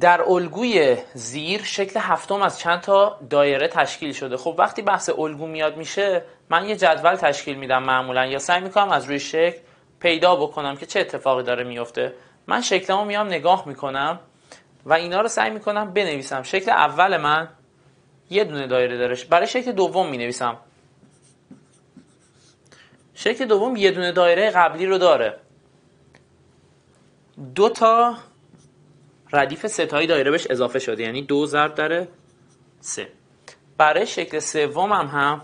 در الگوی زیر شکل هفتم از چند تا دایره تشکیل شده خب وقتی بحث الگو میاد میشه من یه جدول تشکیل میدم معمولا یا سعی میکنم از روی شکل پیدا بکنم که چه اتفاقی داره میفته من شکلمو میام نگاه میکنم و اینا رو سعی میکنم بنویسم شکل اول من یه دونه دایره داره برای شکل دوم مینویسم شکل دوم یه دونه دایره قبلی رو داره دو تا ردیف ستایی دایره بهش اضافه شده یعنی دو ضرب داره سه برای شکل سوم هم هم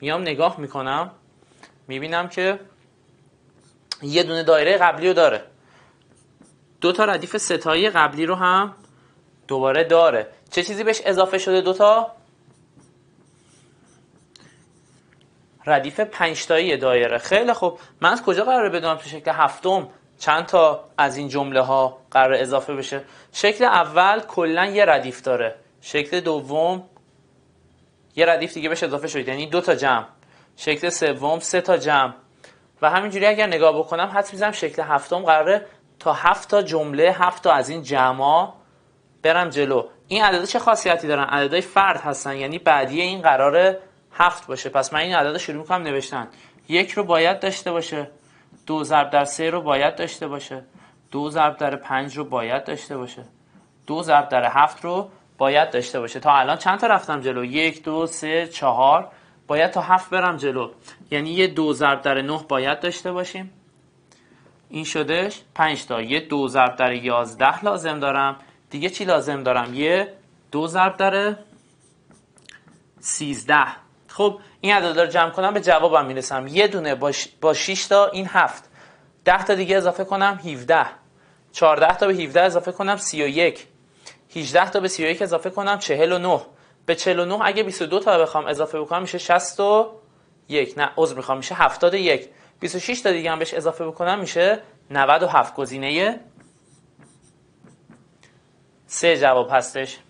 میام نگاه میکنم میبینم که یه دونه دایره قبلی رو داره دو تا ردیف ستایی قبلی رو هم دوباره داره چه چیزی بهش اضافه شده دو تا ردیف پنجتایی دایره خیلی خوب من از کجا قراره بدونم تو شکل هفتم چند تا از این جمله ها قرار اضافه بشه شکل اول کلا یه ردیف داره شکل دوم یه ردیف دیگه بهش اضافه شد یعنی دو تا جمع شکل سوم سه تا جمع و همینجوری اگر نگاه بکنم حد میزنم شکل هفتم قراره تا هفت تا جمله هفت تا از این جمع برم جلو این عدد چه خاصیتی دارن های فرد هستن یعنی بعدی این قراره هفت باشه پس من این عدد شروع میکنم نوشتن یک رو باید داشته باشه دو ضرب در سه رو باید داشته باشه دو ضرب در پنج رو باید داشته باشه دو ضرب در هفت رو باید داشته باشه تا الان چند تا رفتم جلو یک دو سه چهار باید تا هفت برم جلو یعنی یه دو ضرب در نه باید داشته باشیم این شدش پنج تا یه دو ضرب در یازده لازم دارم دیگه چی لازم دارم یه دو ضرب در سیزده خب این عدد رو جمع کنم به جوابم میرسم یه دونه با 6 تا این 7 10 تا دیگه اضافه کنم 17 14 تا به 17 اضافه کنم 31 18 تا به 31 اضافه کنم 49 به 49 اگه 22 تا بخوام اضافه بکنم میشه 61 نه عذر میخوام میشه 71 26 تا دیگه هم بهش اضافه بکنم میشه 97 گزینه سه جواب هستش